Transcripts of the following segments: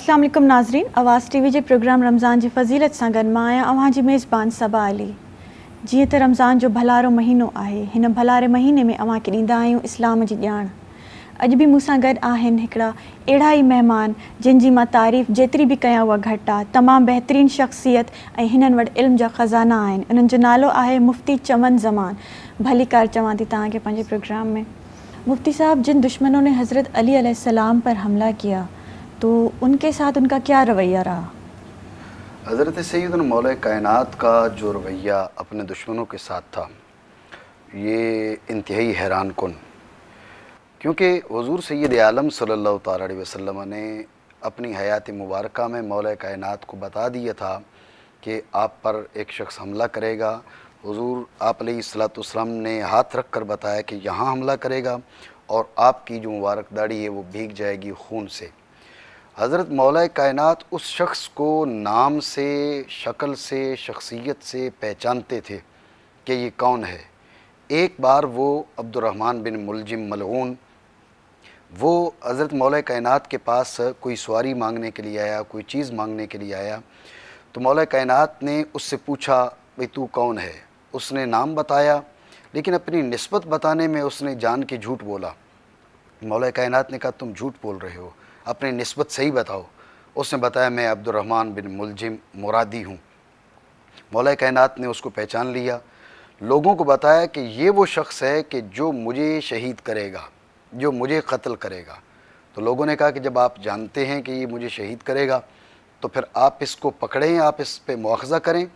असलम नाजरीन Awaz T V जे programme Ramzan की फज़ीलत से गॾु मां आहियां अव्हां मेज़बान सबा अली जी तो रमज़ान जो भलारो महीनो है हिन भलारे महीने में अव्हां खे ॾींदा आहियूं इस्लाम जी ॼाण अॼु बि मूंसां गॾु आहिनि हिकिड़ा अहिड़ा ई महिमान तारीफ़ जेतिरी भी क्या वह घटि आहे तमामु बहितरीनु शख़्सियत ऐं हिननि वटि इल्म जा ख़ज़ाना उन नालो आहे मुफ़्ती चमन ज़मान भली कार चवानी थी प्रोग्राम में मुफ़्ती साहब जिन दुश्मनों ने हज़रत अली सलाम पर हमला किया तो उनके साथ उनका क्या रवैया रहा हज़रत सैद मौल कायनत का जो रवैया अपने दुश्मनों के साथ था ये इंतहाई हैरान कन क्योंकि हजूर सैद आलम सल्ला तसलम ने अपनी हयात मुबारक में मौल कायनत को बता दिया था कि आप पर एक शख्स हमला करेगा हजूर आप सलाम ने हाथ रख कर बताया कि यहाँ हमला करेगा और आपकी जो मुबारक दाढ़ी है वो भीग जाएगी खून से हज़रत मौला कायनत उस शख्स को नाम से शक्ल से शख्सियत से पहचानते थे कि ये कौन है एक बार वो अब्दुलरहमान बिन मुलजिम मलून वो हज़रत मौला कायनात के पास कोई सवारी मांगने के लिए आया कोई चीज़ मांगने के लिए आया तो मौला कायनत ने उससे पूछा भाई तू कौन है उसने नाम बताया लेकिन अपनी नस्बत बताने में उसने जान के झूठ बोला मौला कायनात ने कहा तुम झूठ बोल रहे हो अपने नस्बत सही बताओ उसने बताया मैं अब्दुलरहमान बिन मुलजिम मुरादी हूँ मौला कायनात ने उसको पहचान लिया लोगों को बताया कि ये वो शख्स है कि जो मुझे शहीद करेगा जो मुझे कत्ल करेगा तो लोगों ने कहा कि जब आप जानते हैं कि ये मुझे शहीद करेगा तो फिर आप इसको पकड़ें आप इस पर मुआवजा करें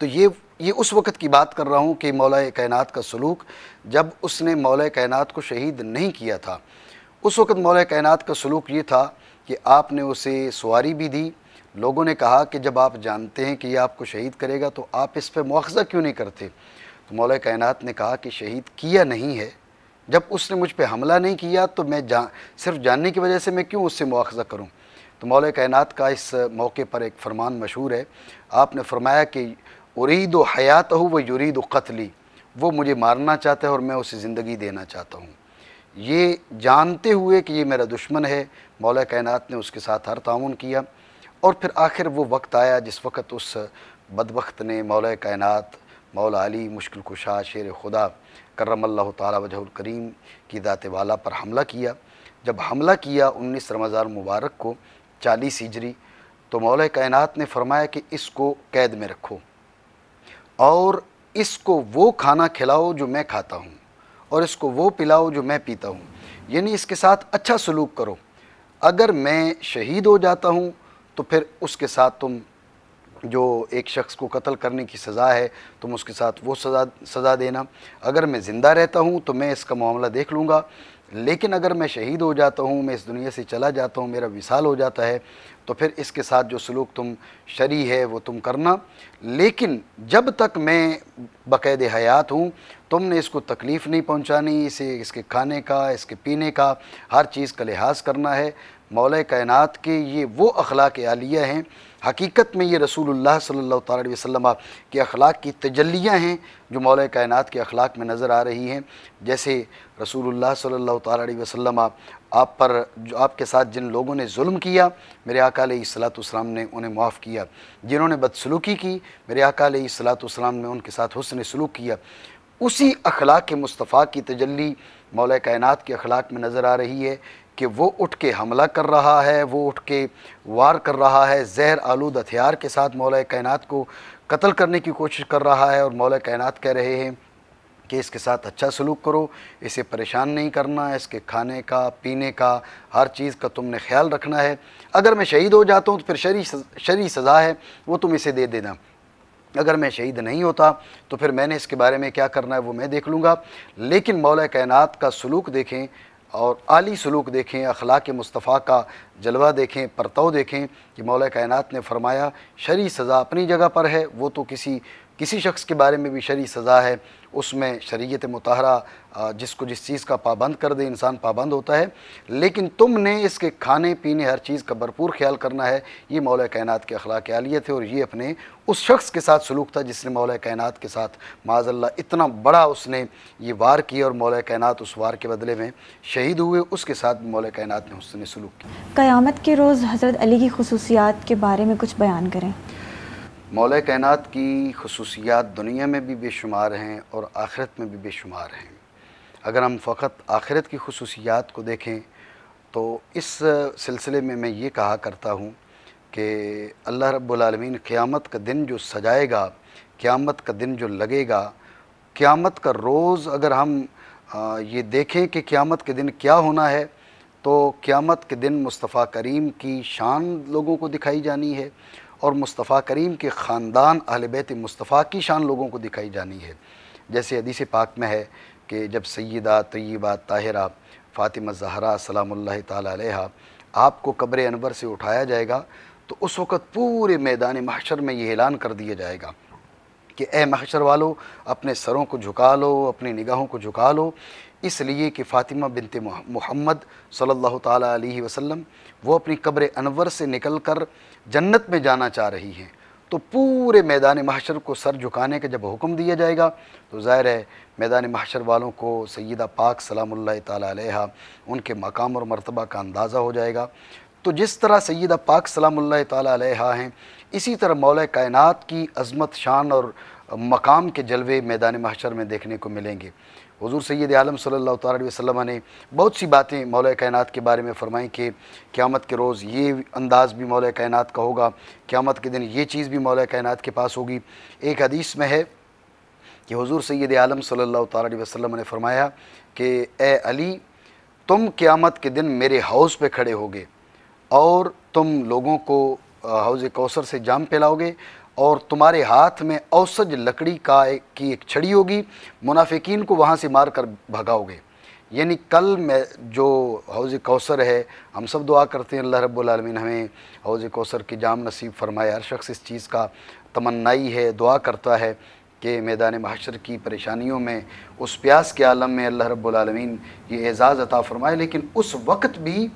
तो ये ये उस वक़्त की बात कर रहा हूँ कि मौला कायनात का सलूक जब उसने मौला कायनात को शहीद नहीं किया था उस वक़्त मौल कायनत का सलूक ये था कि आपने उसे सवारी भी दी लोगों ने कहा कि जब आप जानते हैं कि ये आपको शहीद करेगा तो आप इस पर मुआवजा क्यों नहीं करते तो मौल कायनत ने कहा कि शहीद किया नहीं है जब उसने मुझ पर हमला नहीं किया तो मैं जा सिर्फ जानने की वजह से मैं क्यों उससे मुआवजा करूँ तो मौल कायनत का इस मौके पर एक फरमान मशहूर है आपने फरमाया कि उरीद व हयात हो व युरीद कतली वो मुझे मारना चाहता है और मैं उसे ज़िंदगी देना चाहता हूँ ये जानते हुए कि ये मेरा दुश्मन है मौला कायनात ने उसके साथ हर ताउन किया और फिर आखिर वो वक्त आया जिस वक्त उस बदबخت ने मौला कायनात मौला अली मुश्किल कुशा शेर खुदा करम वजहुल करीम की दात वाला पर हमला किया जब हमला किया उन्नीस रमज़ान मुबारक को चालीस हिजरी तो मौल कायनात ने फरमाया कि इसको कैद में रखो और इसको वो खाना खिलाओ जो मैं खाता हूँ और इसको वो पिलाओ जो मैं पीता हूँ यानी इसके साथ अच्छा सलूक करो अगर मैं शहीद हो जाता हूँ तो फिर उसके साथ तुम जो एक शख्स को कत्ल करने की सज़ा है तुम उसके साथ वो सज़ा सज़ा देना अगर मैं ज़िंदा रहता हूँ तो मैं इसका मामला देख लूँगा लेकिन अगर मैं शहीद हो जाता हूँ मैं इस दुनिया से चला जाता हूँ मेरा विशाल हो जाता है तो फिर इसके साथ जो सलूक तुम शरी है वो तुम करना लेकिन जब तक मैं बक़ायद हयात हूँ तुमने इसको तकलीफ़ नहीं पहुँचानी इसे इसके खाने का इसके पीने का हर चीज़ का लिहाज करना है मौल कायनत के ये वो अखलाक आलिया हैं हकीकत में ये रसूलुल्लाह सल्लल्लाहु अलैहि वसल्लम के अखलाक की तजलियाँ हैं जो मौल कायनात के अखलाक में नज़र आ रही हैं जैसे रसूलुल्लाह सल्लल्लाहु अलैहि वसल्लम आप पर जो आपके साथ जिन लोगों ने जुल्म किया मेरे आका ने उन्हें माफ़ किया जिन्होंने बदसलूकी की मेरे आका ने उनके साथ हुसन सलूक किया उसी अखलाक मुस्तफ़ा की तजली मौल कायनात के अखलाक में नज़र आ रही है कि वो उठ के हमला कर रहा है वो उठ के वार कर रहा है जहर आलूद हथियार के साथ मौल कायनात को कत्ल करने की कोशिश कर रहा है और मौल कायनात कह रहे हैं कि इसके साथ अच्छा सलूक करो इसे परेशान नहीं करना इसके खाने का पीने का हर चीज़ का तुमने ख्याल रखना है अगर मैं शहीद हो जाता हूँ तो फिर शरी शरी सज़ा है वो तुम इसे दे देना अगर मैं शहीद नहीं होता तो फिर मैंने इसके बारे में क्या करना है वो मैं देख लूँगा लेकिन मौल कायनात का सलूक देखें और आली सलूक देखें अखलाक मुस्तफ़ा का जलवा देखें परतव देखें कि मौला कायनात ने फरमाया शरी सज़ा अपनी जगह पर है वो तो किसी किसी शख्स के बारे में भी शरी सज़ा है उसमें शरीयत मतहरा जिसको जिस चीज़ का पाबंद कर दे इंसान पाबंद होता है लेकिन तुमने इसके खाने पीने हर चीज़ का भरपूर ख्याल करना है ये मौल कायनत के अखलाक आलिए थे और ये अपने उस शख्स के साथ सलूक था जिसने मौल कायनत के साथ माजल्ला इतना बड़ा उसने ये वार किया और मौल कायनत उस वार के बदले में शहीद हुए उसके साथ मौल कायनत ने उसने सलूक किया क़्यामत के रोज़ हज़रत अली की खसूसियात के बारे में कुछ बयान करें मौल कायनत की खसूसियात दुनिया में भी बेशुमार हैं और आखिरत में भी बेशुमार हैं अगर हम फ़कत आखिरत की खसूसियात को देखें तो इस सिलसिले में मैं ये कहा करता हूँ कि अल्लाह रब्लमीन क़्यामत का दिन जो सजाएगा क़्यामत का दिन जो लगेगा क़्यामत का रोज़ अगर हम ये देखें कि क़्यामत के दिन क्या होना है तो क़्यामत के दिन मुस्तफ़ा करीम की शान लोगों को दिखाई जानी है और मुस्तफ़ा करीम के ख़ानदान अहल बैत मुस्तफ़ा की शान लोगों को दिखाई जानी है जैसे हदीस पाक में है कि जब सैदा तय्यबा ताहरा फ़ातिमा जहरा सलाम तहा आपको कब्र अनवर से उठाया जाएगा तो उस वक़्त पूरे मैदान महशर में ये ऐलान कर दिया जाएगा कि ए महशर वालों अपने सरों को झुका लो अपनी निगाहों को झुका लो इसलिए कि फ़ातिमा बिनते मोहम्मद सल्ला अलैहि वो अपनी कब्र अनवर से निकल कर जन्नत में जाना चाह रही हैं तो पूरे मैदान महशर को सर झुकाने का जब हुक्म दिया जाएगा तो ज़ाहिर है मैदान महशर वालों को सैदा पाक सलाम तह उनके मकाम और मरतबा का अंदाज़ा हो जाएगा तो जिस तरह सैदा पाक सलाम तह हैं इसी तरह मौल कायनत की अज़मत शान और मकाम के जलवे मैदान महशर में देखने को मिलेंगे हजूर सैद आलम सल्ला तसम ने बहुत सी बातें मौल कायनत के बारे में फ़रमाई कि क़्यामत के रोज़ ये अंदाज़ भी मौल कायनत का होगा क़्यामत के दिन ये चीज़ भी मौल कायनत के पास होगी एक हदीस में है कि हजूर सैद आलम सल्ला तसम ने फ़रमाया कि ए अली तुम क़्यामत के दिन मेरे हाउस पर खड़े होगे और तुम लोगों को हौज़ कौसर से जाम पिलाओगे और तुम्हारे हाथ में औसज लकड़ी का एक, की एक छड़ी होगी मुनाफिकीन को वहाँ से मार कर भगाओगे यानी कल मैं जो हौज़ कौसर है हम सब दुआ करते हैं अल्लाह रब्बुलमीन हमें हौज़ कौसर की जाम नसीब फरमाए हर शख्स इस चीज़ का तमन्नाई है दुआ करता है कि मैदान महाशर की परेशानियों में उस प्यास के आलम में अल्लाह रबालमीन ये एज़ाज़ अता फरमाए लेकिन उस वक्त भी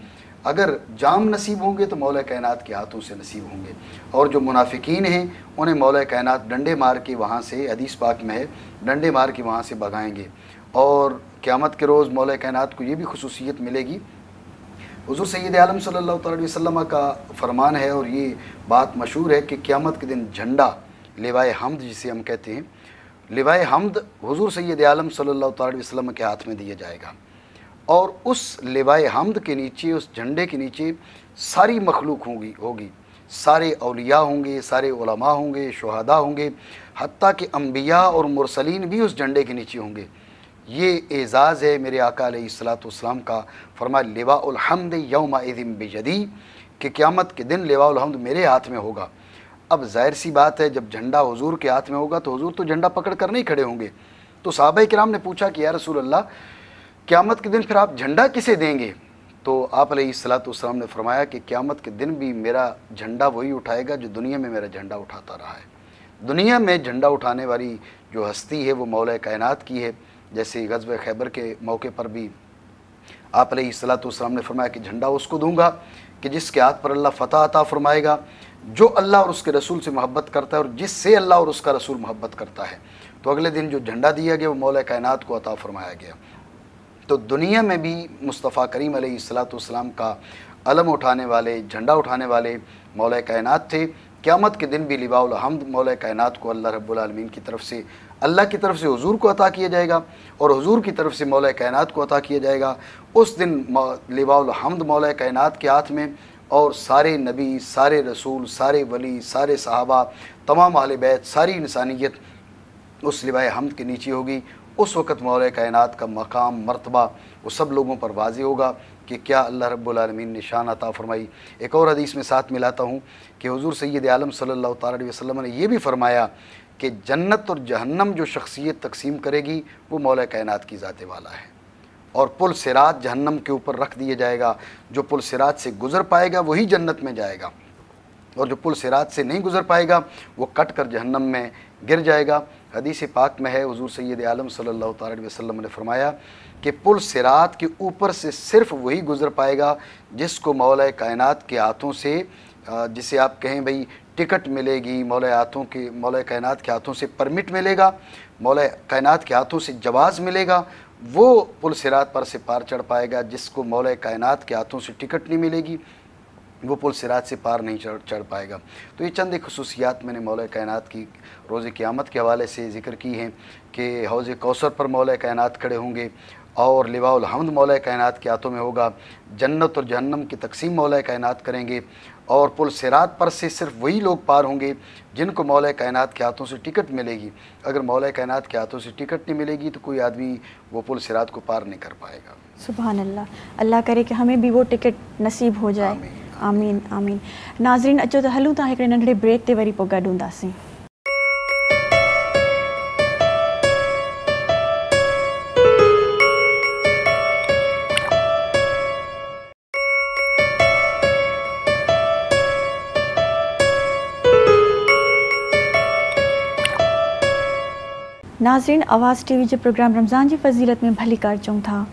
अगर जाम नसीब होंगे तो मौल कायनत के हाथों से नसीब होंगे और जो मुनाफिकीन हैं उन्हें मौल कायनात डंडे मार के वहाँ से हदीस पाक में है डंडे मार के वहाँ से भगाएंगे और क़्यामत के रोज़ मौल कायनत को ये भी खसूसियत मिलेगी हज़ू सैद आलम सल्ला वसम का फरमान है और ये बात मशहूर है कि क़्यामत के दिन झंडा लिवाए हमद जिसे हम कहते हैं लिवाए हमद हजूर सैद आलम सल्ला वसम के हाथ में दिया जाएगा और उस लेवाए हमद के नीचे उस झंडे के नीचे सारी मखलूक होंगी होगी सारे अलिया होंगे सारे उलमा होंगे शहदा होंगे हती के अम्बिया और मुरसलिन भी उस झंडे के नीचे होंगे ये एज़ाज़ है मेरे आका का फरमा लेवाहमद यौम इदिम बेजदी कि क़्यामत के दिन लेवाहमद मेरे हाथ में होगा अब जाहिर सी बात है जब झंडा हजूर के हाथ में होगा तो हजूर तो झंडा पकड़ कर नहीं खड़े होंगे तो साहब कराम ने पूछा कि यार रसूल अल्लाह क़्यामत के दिन फिर आप झंडा किसे देंगे तो आप सलाम ने फरमाया कि क़्यामत के दिन भी मेरा झंडा वही उठाएगा जो दुनिया में मेरा झंडा उठाता रहा है दुनिया में झंडा उठाने वाली जो हस्ती है वो मौल कायनात की है जैसे गजब खैबर के मौके पर भी आप सलाम ने फरमाया कि झंडा उसको दूंगा कि जिसके हाथ पर अल्लाह फतः अता फरमाएगा जो अल्लाह और उसके रसूल से मोहब्बत करता है और जिससे अल्लाह और उसका रसूल मोहब्बत करता है तो अगले दिन जो झंडा दिया गया वो मौल कायनात को अता फरमाया गया तो दुनिया में भी मुस्तफ़ा करीम सलाम का अलम उठाने वाले झंडा उठाने वाले मौल कायनत थे क़्यामत के दिन भी लिबाउल हमद मौल कायनत को अल्लाह रब्लमीन की तरफ से अल्लाह की तरफ से हजूर को अता किया जाएगा और हजूर की तरफ से मौल कायनत को अता किया जाएगा उस दिन लिबाउल हमद मौल कायनत के हाथ में और सारे नबी सारे रसूल सारे वली सारे सहाबा तमाम आल बैत सारी इंसानियत उस लिबाए हमद के नीचे होगी उस वक़्त मौल कायनत का मकाम मरतबा वो सब लोगों पर वाजी होगा कि क्या अल्लाह रब्लमीन निशान अता फ़रमाई एक और हदीस में साथ मिलाता हूँ कि हजूर सैद आलम सल्ला तसम ने यह भी फ़रमाया कि जन्नत और जहन्नम जो शख्सियत तकसीम करेगी वो मौल कायनत की ज़ात वाला है और पुल सिरात जहन्नम के ऊपर रख दिया जाएगा जो पुल सिरात से गुज़र पाएगा वही जन्नत में जाएगा और जो पुल सिरात से नहीं गुज़र पाएगा वो कट कर जहन्नम में गिर जाएगा हदीस पाक में है हजूर सैद आलम सल्ला तसलम ने फरमाया कि पुल सिरात के ऊपर से सिर्फ वही गुज़र पाएगा जिसको मौल कायनात के हाथों से जिसे आप कहें भाई टिकट मिलेगी मौल हाथों के मौल कायनात के हाथों से परमिट मिलेगा मौल कायनात के हाथों से जवाज़ मिलेगा वो पुल सिरात पर से पार चढ़ पाएगा जिसको मौल कायनत के हाथों से टिकट नहीं मिलेगी वो पुल सिराज से पार नहीं चढ़ चढ़ पाएगा तो ये चंद एक खसूसियात मैंने मौल कायनत की रोज़ क़्यामत के हवाले से जिक्र की हैं कि हौज़ कौसर पर मौल कायन खड़े होंगे और लिवाउल हमद मौल कायनत के हाथों में होगा जन्नत और जहन्नम की तकसीम मौल कायनात करेंगे और पुल सिरात पर से सिर्फ वही लोग पार होंगे जिनको मौल कायनात के हाथों से टिकट मिलेगी अगर मौल कायनात के हाथों से टिकट नहीं मिलेगी तो कोई आदमी वो पुल सिरात को पार नहीं कर पाएगा सुबह अल्लाह अल्लाह करे कि हमें भी वो टिकट नसीब हो जाए आमीन आमीन नाज़रीन अचो तो हलूँ तक नंढड़े ब्रेक से वरी पोइ गॾु नाज़रीन आवाज़ टीवी के प्रोग्राम रमज़ान की फज़ीलत में भली कार चऊं था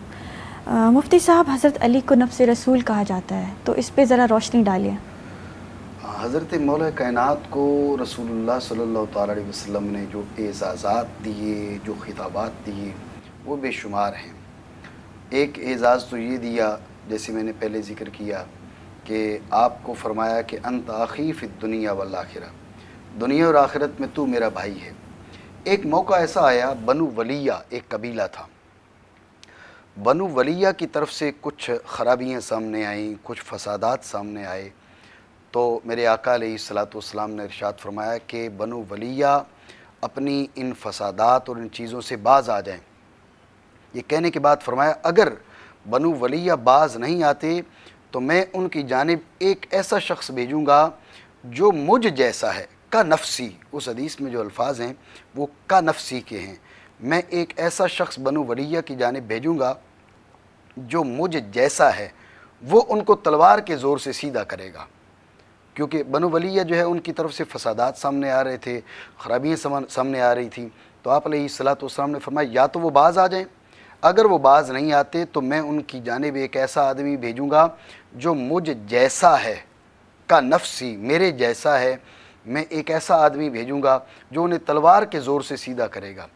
मुफ्ती साहब हज़रत अली को नफ़ रसूल कहा जाता है तो इस पर ज़रा रोशनी डालिए हज़रत मौल कायनत को रसूल सल्ला तसलम ने जो एज़ाज़ात दिए जो खिताबात दिए वो बेशुमार हैं एक एज़ाज़ तो ये दिया जैसे मैंने पहले ज़िक्र किया कि आपको फरमाया कि अंत आखीफ़ दुनिया वाल आखिरा दुनिया और आखिरत में तू मेरा भाई है एक मौका ऐसा आया बनु वलिया एक कबीला था बनु वलिया की तरफ से कुछ खराबियाँ सामने आईं कुछ फसादात सामने आए तो मेरे आका सलाम ने इरशाद फरमाया कि बनु वलिया अपनी इन फसादात और इन चीज़ों से बाज आ जाएं ये कहने के बाद फरमाया अगर बनु वलिया बाज नहीं आते तो मैं उनकी जानब एक ऐसा शख्स भेजूँगा जो मुझ जैसा है का नफसी उस हदीस में जो अल्फाज हैं वो का नफसी के हैं मैं एक ऐसा शख्स बनू वलिया की जानब भेजूँगा जो मुझ जैसा है वो उनको तलवार के ज़ोर से सीधा करेगा क्योंकि बनु वलिया जो है उनकी तरफ से फसादात सामने आ रहे थे ख़राबियाँ सामने आ रही थी तो आप सलात ने फरमाया या तो वो बाज़ आ जाएँ अगर वो बाज़ नहीं आते तो मैं उनकी जानब एक ऐसा आदमी भेजूँगा जो मुझ जैसा है का नफसी मेरे जैसा है मैं एक ऐसा आदमी भेजूँगा जो उन्हें तलवार के ज़ोर से सीधा करेगा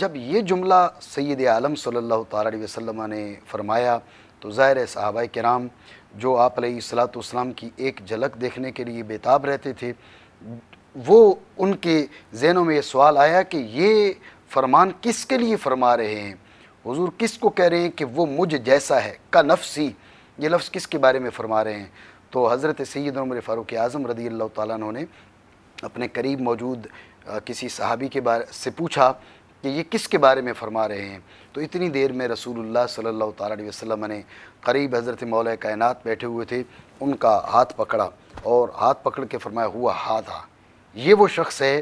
जब ये जुमला सैद आलम सल्ला वसम ने फरमाया तो ज़ाहिर साहबा कराम जो आप सलाम की एक झलक देखने के लिए बेताब रहते थे वो उनके जहनों में ये सवाल आया कि ये फरमान किसके लिए फरमा रहे हैं हुजूर किसको कह रहे हैं कि वो मुझ जैसा है का नफसी ये लफ्ज़ किसके बारे में फरमा रहे हैं तो हज़रत सैद उमर फ़ारूक आज़म रदी अल्लाह तुमने अपने करीब मौजूद किसी सहाबी के बारे से पूछा कि ये किसके बारे में फरमा रहे हैं तो इतनी देर में रसूलुल्लाह सल्लल्लाहु अलैहि वसल्लम ने करीब हज़रत मौल कायनात बैठे हुए थे उनका हाथ पकड़ा और हाथ पकड़ के फरमाया हुआ हाथ हा ये वो शख्स है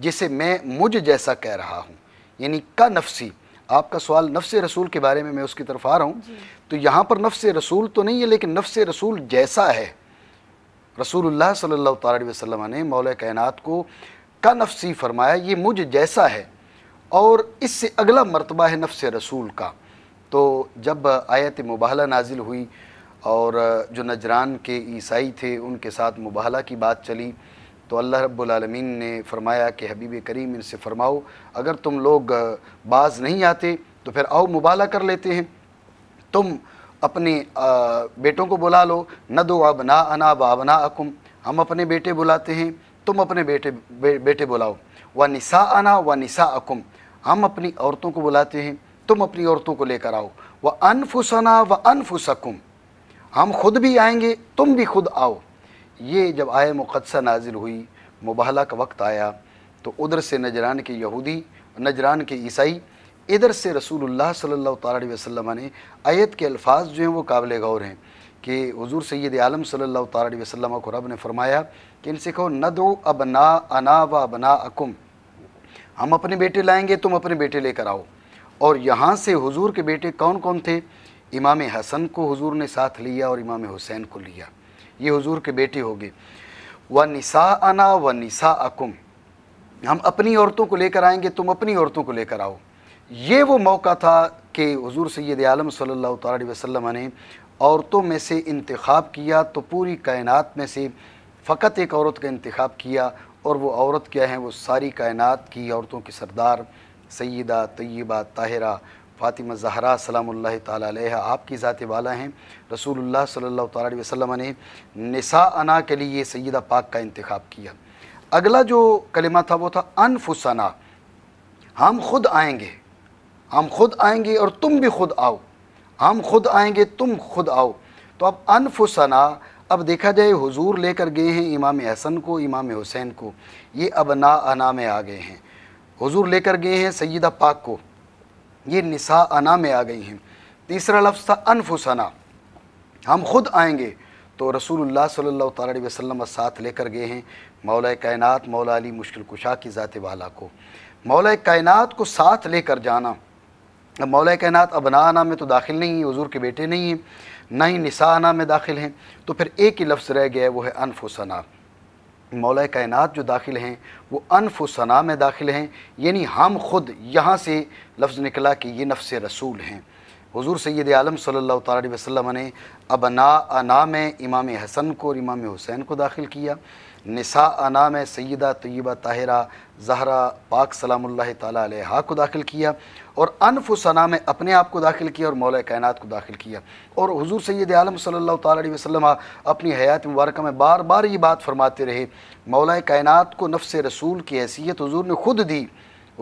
जिसे मैं मुझ जैसा कह रहा हूँ यानी का नफसी आपका सवाल नफ्स रसूल के बारे में मैं उसकी तरफ आ रहा हूँ तो यहाँ पर नफ्स रसूल तो नहीं है लेकिन नफ्स रसूल जैसा है रसूलुल्लाह सल्लल्लाहु अलैहि वसल्लम ने मौल कायनात को का नफसी फरमाया ये मुझ जैसा है और इससे अगला मरतबा है नफ्स रसूल का तो जब आयत मुबाहला नाजिल हुई और जो नजरान के ईसाई थे उनके साथ मुबाहला की बात चली तो अल्लाह रब्लमीन ने फरमाया कि हबीब करीम इनसे फरमाओ अगर तुम लोग बाज नहीं आते तो फिर आओ मुबाला कर लेते हैं तुम अपने बेटों को बुला लो न दो अब ना अना बाबना अकुम हम अपने बेटे बुलाते हैं तुम अपने बेटे बे, बेटे बुलाओ व निसा अना व निसा अकुम हम अपनी औरतों को बुलाते हैं तुम अपनी औरतों को लेकर आओ व अनफुसना व अनफुसकुम हम खुद भी आएंगे तुम भी खुद आओ ये जब आए मुकदसा नाजिल हुई मुबहला का वक्त आया तो उधर से नजरान के यहूदी नजरान के ईसाई इधर से रसूलुल्लाह सल्लल्लाहु अलैहि वसल्लम ने आयत के अल्फाज जो हैं वो काबिल गौर हैं कि हजूर सैद आलम सल्लल्लाहु अलैहि वसल्लम को रब ने फरमाया कि इनसे कहो नदो अबना अना व अबना अकुम हम अपने बेटे लाएंगे तुम अपने बेटे लेकर आओ और यहाँ से हुजूर के बेटे कौन कौन थे इमाम हसन को हुजूर ने साथ लिया और इमाम हुसैन को लिया ये हुजूर के बेटे हो गए व निसा अना व निसा अकुम हम अपनी औरतों को लेकर आएंगे तुम अपनी औरतों को लेकर आओ ये वो मौका था कि हुजूर सैद आलम सल्ला वसल्लम ने औरतों में से इंतखब किया तो पूरी कायनात में से फ़कत एक औरत का इंतखब किया और वो औरत क्या है वो सारी कायनात की औरतों की सरदार सैदा तय्यबा ताहरा फ़ातिमा जहरा सलाम तह आपकी ज़ात वाला हैं रसूल सल्ला तसलम ने निसा अना के लिए सैदा पाक का इंतखब किया अगला जो कलमा था वो था अनफुसना हम खुद आएंगे हम खुद आएंगे और तुम भी खुद आओ हम खुद आएंगे तुम खुद आओ तो अब अनफुसना अब देखा जाए हुजूर लेकर गए हैं इमाम हसन को इमाम हुसैन को ये अब ना अना में आ गए हैं हुजूर लेकर गए हैं सैदा पाक को ये निसा अना में आ गई हैं तीसरा लफ्ज़ था अनफुसना हम खुद आएंगे तो रसूलुल्लाह सल्लल्लाहु अलैहि वसल्लम साथ लेकर गए हैं मौला कायनात मौला अली मुश्किल कुशा की ज़ात वाला को मौला कायनात को साथ लेकर जाना अब मौला कायनात अबना में तो दाखिल नहीं है हजूर के बेटे नहीं हैं ना ही निसाना में दाखिल हैं तो फिर एक ही लफ्ज़ रह गया है वो है अनफुसना मौल कायनात जो दाखिल हैं वो अनफुसना में दाखिल हैं यानी हम खुद यहाँ से लफ्ज़ निकला कि ये नफ्स रसूल हैं हज़ू सैद आलम सल्ला वसम ने अबना अना में इमाम हसन को और इमाम हुसैन को दाखिल किया निसा अना में सैदा तयबा ताहरा जहरा पाक सलाम्ला तहा को दाखिल किया और अनफुसना में अपने आप को दाखिल किया और मौल कायनत को दाखिल किया और हजूर सैद आलम सल्ला तसलम अपनी हयात मुबारक में बार बार ये बात फरमाते रहे मौल कायनत को नफ्स रसूल की हैसियत हजूर ने खुद दी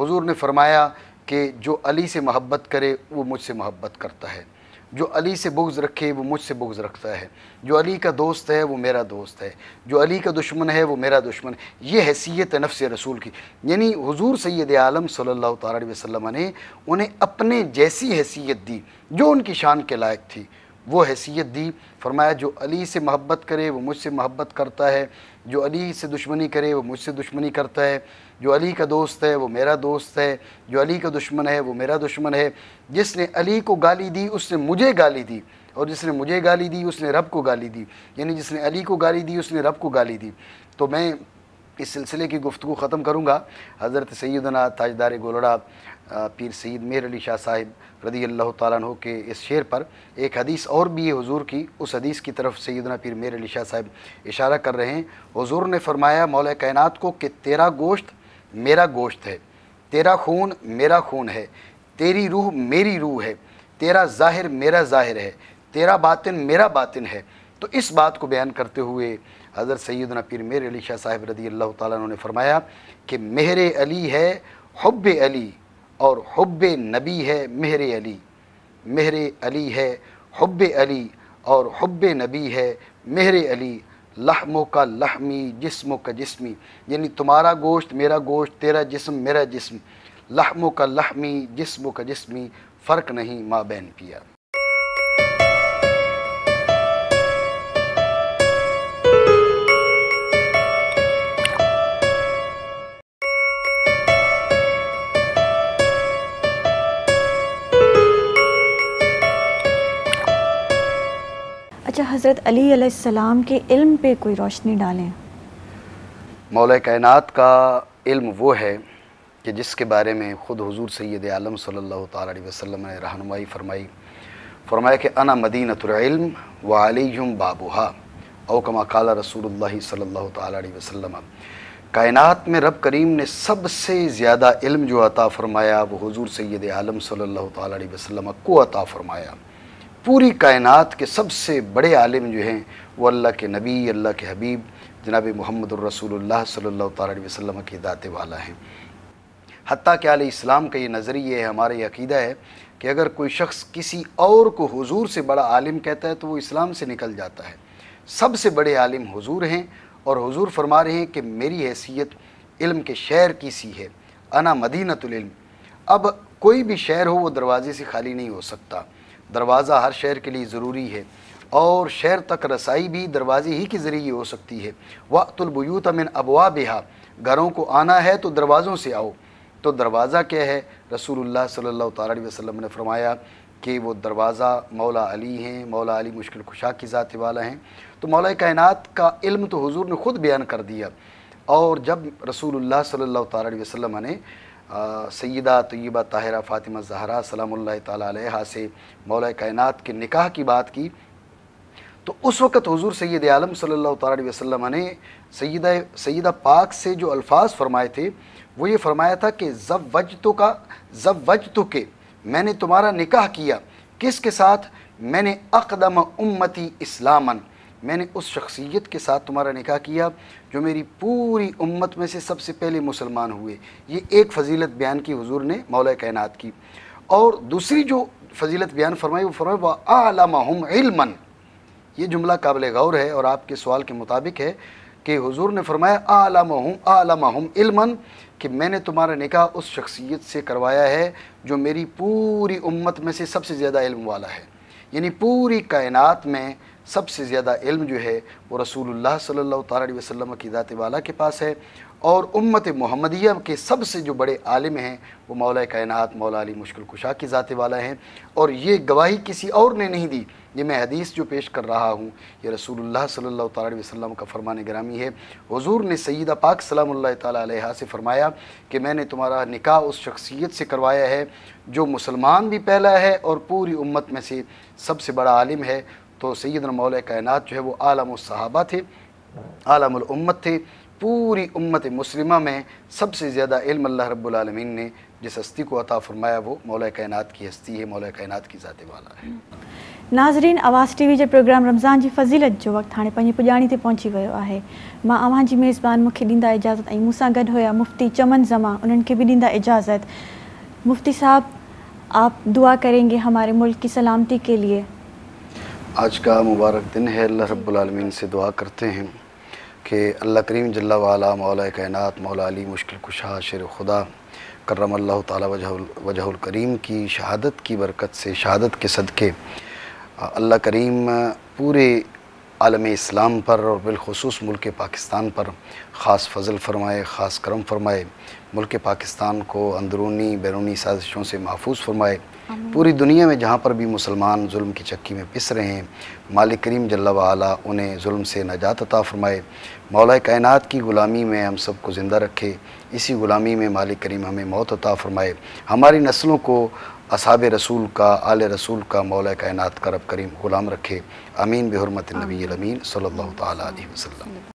हजूर ने फरमाया कि जो अली से मोहब्बत करे वो मुझसे मोहब्बत करता है जो अली से बुग्ज़ रखे वो मुझसे बुग्ज़ रखता है जो अली का दोस्त है वो मेरा दोस्त है जो अली का दुश्मन है वो मेरा दुश्मन ये हैसियत नफ्स रसूल की यानी हुजूर सैद आलम सल्लल्लाहु अलैहि वसल्लम ने उन्हें अपने जैसी हैसियत दी जो उनकी शान के लायक थी वो हैसियत दी फरमाया जो अली से मोहब्बत करे वो मुझसे मोहब्बत करता है जो अली से दुश्मनी करे वो मुझसे दुश्मनी करता है जो अली का दोस्त है वो मेरा दोस्त है जो अली का दुश्मन है वो मेरा दुश्मन है जिसने अली को गाली दी उसने मुझे गाली दी और जिसने मुझे गाली दी उसने रब को गाली दी यानी जिसने अली को गाली दी उसने रब को गाली दी तो मैं इस सिलसिले की गुफ्तु ख़त्म करूँगा हज़रत सैदना ताजदार गोलड़ा पीर सईद मेर अली शाह साहिब रदी अल्लाह तन के इस शेर पर एक हदीस और भी है हजूर की उस हदीस की तरफ सैदना पीर मेर अली शाह साहिब इशारा कर रहे हैं हजूर ने फरमाया मौल कायनत को कि तेरा गोश्त मेरा गोश्त है तेरा खून मेरा खून है तेरी रूह मेरी रूह है तेरा ज़ाहिर मेरा ज़ाहिर है तेरा बातिन मेरा बातिन है तो इस बात को बयान करते हुए हज़रत सैदना पीर मेर अली शाह साहिब रदी अल्लाह तु ने फरमाया कि मेहर अली है हब्ब अली और हब्ब नबी है मेहर अली मेहर अली है हब्ब अली और हब्ब नबी है मेहर अली लहमो का लहमी जिस्मों का जिस्मी यानी तुम्हारा गोश्त मेरा गोश्त तेरा जिस्म मेरा जिस्म लहमो का लहमी जिस्मों का जिस्मी फ़र्क नहीं माँ बहन पिया अच्छा हज़रत अली के इल्म पे कोई रोशनी डालें मौल कायन का इल्म वो है कि जिसके बारे में ख़ुद हजूर सैद आलम सल्ला तसलम ने रहनमाई फरमाई फरमाया कि अना मदीनतम व आलिम बाबूहा ओकमा काला रसूल सल्ला तसलम कायनत में रब करीम ने सबसे ज़्यादा इल्म जो अता फ़रमाया वो हजूर सैद आलम सल्ला तसलम को अता फ़रमाया पूरी कायनात के सबसे बड़े आलिम जो हैं वो अल्लाह के नबी अल्लाह के हबीब जनाब मोहम्मद रसूलुल्लाह सल्ला अलैहि के दाते वाला हैं हती के आल इस्लाम का ये नज़रिए है हमारा ये अकीदा है कि अगर कोई शख्स किसी और को हुजूर से बड़ा आलिम कहता है तो वो इस्लाम से निकल जाता है सबसे बड़े आलिम हुजूर हैं और हुजूर फरमा रहे हैं कि मेरी हैसियत इल्म के शहर की सी है अना मदीनतम अब कोई भी शहर हो वो दरवाजे से खाली नहीं हो सकता दरवाज़ा हर शहर के लिए ज़रूरी है और शहर तक रसाई भी दरवाजे ही के ज़रिए हो सकती है वक्तुलबयूत अमिन अबवा बिहा घरों को आना है तो दरवाज़ों से आओ तो दरवाज़ा क्या है रसूलुल्लाह सल्लल्लाहु अलैहि वसल्लम ने फरमाया कि वो दरवाज़ा मौला अली हैं मौला अली मुश्किल खुशा की ज़ाती वाला हैं तो मौला कायन का इल्म तो हजूर ने ख़ुद बयान कर दिया और जब रसूल सल्ला अलैहि ने सैदा तयबा ताहरा फ़ातिमा जहरा सलाम तहा से मौल कायनत के निकाह की बात की तो उस वक़्त हजूर सैद आलम सल्ला तसल्मा ने सैदा सैदा पाक से जो अल्फाज फ़रमाए थे वो ये फ़रमाया था कि जब वज तो का जब वज तो के मैंने तुम्हारा निकाह किया किसके साथ मैंने अकदम उम्मती इस्लामन मैंने उस शख्सियत के साथ तुम्हारा निकाह किया जो मेरी पूरी उम्मत में से सबसे पहले मुसलमान हुए ये एक फजीलत बयान की हजूर ने मौल कायनात की और दूसरी जो फजीलत बयान फरमाई वो फरमाई वह आलम इलमन ये जुमला काबिल गौर है और आपके सवाल के मुताबिक है कि हुजूर ने फरमाया आलम आलम इलमन कि मैंने तुम्हारा निकाह उस शख्सियत से करवाया है जो मेरी पूरी उम्मत में से सबसे ज़्यादा इल्म वाला है यानी पूरी कायनात में सबसे ज़्यादा इल्म जो है वो रसूलुल्लाह सल्लल्लाहु अलैहि वसल्लम की ज़ात वाला के पास है और उम्मत मोहम्मदिया के सबसे जो बड़े आलिम हैं वो मौला कायनात मौला अली मुश्किल कुशा की ज़ात वाला हैं और ये गवाही किसी और ने नहीं दी ये मैं हदीस जो पेश कर रहा हूँ ये रसूलुल्लाह सल्लल्लाहु अलैहि वसल्लम का फरमान ग्रामी है हुजूर ने सईदा पाक सलाम तहा से फ़रमाया कि मैंने तुम्हारा निकाह उस शख्सियत से करवाया है जो मुसलमान भी पहला है और पूरी उम्मत में से सबसे बड़ा आलिम है तो सैद मौल कायनत जो है वो आलम सहाबा थे आलमत थे पूरी उम्मत मुस्लिमा में सबसे ज़्यादा इल्म अल्लाह रब्लमीन ने जिस हस्ती को अता फरमाया वो मौल कायनत की हस्ती है मौल कायनत की ज़ात वाला है नाज़रीन आवाज़ टीवी के प्रोग्राम रमज़ान की फज़ीलत जो वक्त हाँ पैं पुजानी से पहुंची वो है मां अवां मेज़बान मुख्य दींदा इजाज़त मूसा गड हुआ मुफ्ती चमन जमा उन भी दींदा इजाज़त मुफ्ती साहब आप दुआ करेंगे हमारे मुल्क की सलामती के लिए आज का मुबारक दिन है अल्लाह रब्बुलमीन से दुआ करते हैं कि अल्लाह करीम जल्ला वाला मौला कायनत मौला अली मुश्किल कुशा शेर खुदा करम अल्लाह तजहुल करीम की शहादत की बरकत से शहादत के सदक़े अल्लाह करीम पूरे आलम इस्लाम पर और बिलखसूस मुल्क पाकिस्तान पर ख़ास फजल फरमाए ख़ास करम फरमाए मुल्क पाकिस्तान को अंदरूनी बैरूनी साजिशों से महफूज फरमाए पूरी दुनिया में जहाँ पर भी मुसलमान जुल्म की चक्की में पिस रहे हैं मालिक करीम जल्ला वाला उन्हें जुल्म से नजात अता फरमाए मौला कायन की ग़ुलामी में हम सबको ज़िंदा रखे इसी ग़ुलामी में मालिक करीम हमें मौत अता फरमाए हमारी नस्लों को असाब रसूल का आल रसूल का मौल कायनत का रब करीम ग़ुलाम रखे अमीन बेहरमत नबी अमीन सल्ला तसल्म